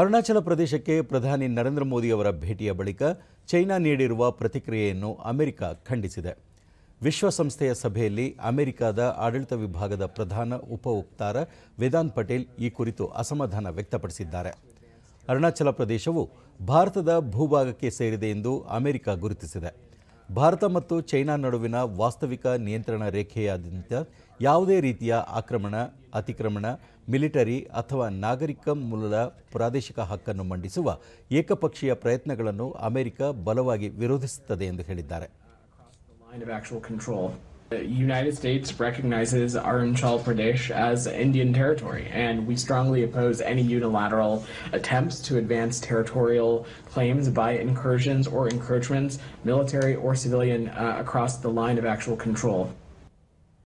ಅರುಣಾಚಲ ಪ್ರದೇಶಕ್ಕೆ ಪ್ರಧಾನಿ ನರೇಂದ್ರ ಮೋದಿ ಅವರ ಭೇಟಿಯ ಬಳಿಕ ಚೈನಾ ನೀಡಿರುವ ಪ್ರತಿಕ್ರಿಯೆಯನ್ನು ಅಮೆರಿಕ ಖಂಡಿಸಿದೆ ವಿಶ್ವಸಂಸ್ಥೆಯ ಸಭೆಯಲ್ಲಿ ಅಮೆರಿಕದ ಆಡಳಿತ ವಿಭಾಗದ ಪ್ರಧಾನ ಉಪ ವಕ್ತಾರ ವೇದಾಂತ್ ಪಟೇಲ್ ಈ ಕುರಿತು ಅಸಮಾಧಾನ ವ್ಯಕ್ತಪಡಿಸಿದ್ದಾರೆ ಅರುಣಾಚಲ ಪ್ರದೇಶವು ಭಾರತದ ಭೂಭಾಗಕ್ಕೆ ಸೇರಿದೆ ಎಂದು ಅಮೆರಿಕ ಗುರುತಿಸಿದೆ ಭಾರತ ಮತ್ತು ಚೈನಾ ನಡುವಿನ ವಾಸ್ತವಿಕ ನಿಯಂತ್ರಣ ರೇಖೆಯಾದ್ಯಂತ ಯಾವುದೇ ರೀತಿಯ ಆಕ್ರಮಣ ಅತಿಕ್ರಮಣ ಮಿಲಿಟರಿ ಅಥವಾ ನಾಗರಿಕ ಮೂಲದ ಪ್ರಾದೇಶಿಕ ಹಕ್ಕನ್ನು ಮಂಡಿಸುವ ಏಕಪಕ್ಷೀಯ ಪ್ರಯತ್ನಗಳನ್ನು ಅಮೆರಿಕ ಬಲವಾಗಿ ವಿರೋಧಿಸುತ್ತದೆ ಎಂದು ಹೇಳಿದ್ದಾರೆ The United States recognizes Arunachal Pradesh as Indian territory, and we strongly oppose any unilateral attempts to advance territorial claims by incursions or encroachments, military or civilian, uh, across the line of actual control.